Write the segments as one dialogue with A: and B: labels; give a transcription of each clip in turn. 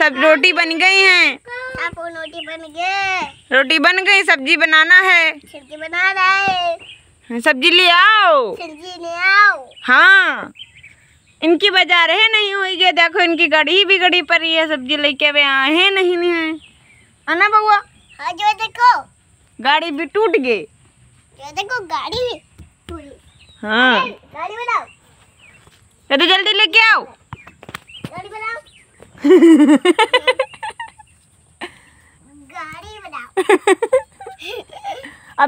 A: सब रोटी बन गई है रोटी बन गए रोटी बन गई सब्जी बनाना है सब्जी ले आओ
B: सब्जी ले आओ
A: हाँ इनकी बजा रहे नहीं हुई है देखो इनकी गड़ी भी गड़ी पर ही है सब्जी लेके वे आए नहीं है आना बउआ
B: हाँ जो देखो
A: गाड़ी भी टूट गई
B: देखो गाड़ी हाँ गाड़ी बनाओ
A: तो जल्दी लेके आओ अब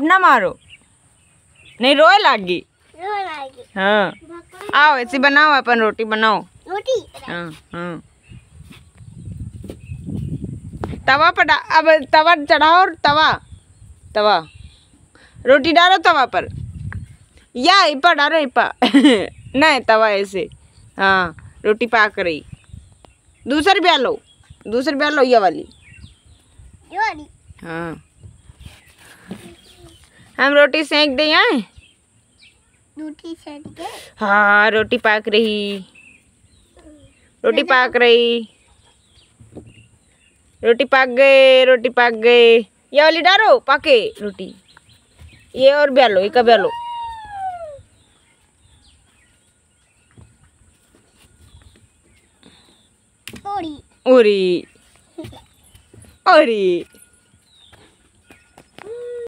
A: ना मारो नहीं रोए लागी हाँ आओ ऐसी बनाओ अपन रोटी बनाओ रोटी हाँ हाँ तवा पर अब तवा चढ़ाओ और तवा तवा रोटी डालो तवा पर या इपा डालो इपा नहीं तवा ऐसे हाँ रोटी पाक रही दूसरा रुपया लो दूसरा रुपया लो ये वाली हाँ हम रोटी सेंक दे यहाँ रोटी हाँ रोटी पाक रही रोटी पाक रही रोटी पाक गए रोटी पाक गए ये वाली डालो पाके रोटी ये और ब्यालो एक ब्यालो ओरी ओरी ओरी